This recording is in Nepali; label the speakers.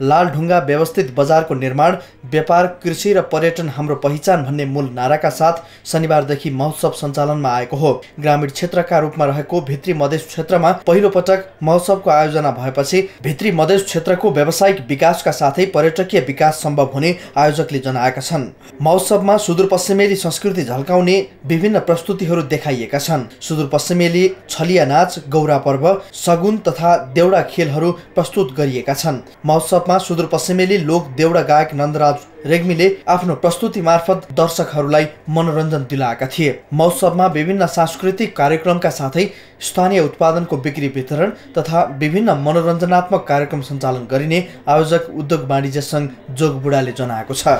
Speaker 1: लालढुङ्गा व्यवस्थित बजारको निर्माण व्यापार कृषि र पर्यटन हाम्रो पहिचान भन्ने मूल नाराका साथ शनिबारदेखि महोत्सव सञ्चालनमा आएको हो ग्रामीण क्षेत्रका रूपमा रहेको भित्री मधेस क्षेत्रमा पहिलो पटक महोत्सवको आयोजना भएपछि भित्री मधेस क्षेत्रको व्यावसायिक विकासका साथै पर्यटकीय विकास सम्भव हुने आयोजकले जनाएका छन् महोत्सवमा सुदूरपश्चिमेली संस्कृति झल्काउने विभिन्न प्रस्तुतिहरू देखाइएका छन् सुदूरपश्चिमेली छलिया नाच गौरा पर्व सगुन तथा देउडा खेलहरू प्रस्तुत गरिएका छन् महोत्सव मण्डपमा सुदूरपश्चिमेली लोक देउडा गायक नन्दराज रेग्मीले आफ्नो प्रस्तुति मार्फत दर्शकहरूलाई मनोरञ्जन दिलाएका थिए महोत्सवमा विभिन्न सांस्कृतिक कार्यक्रमका साथै स्थानीय उत्पादनको बिक्री वितरण तथा विभिन्न मनोरञ्जनात्मक कार्यक्रम सञ्चालन गरिने आयोजक उद्योग वाणिज्य सङ्घ जोगबुडाले जनाएको छ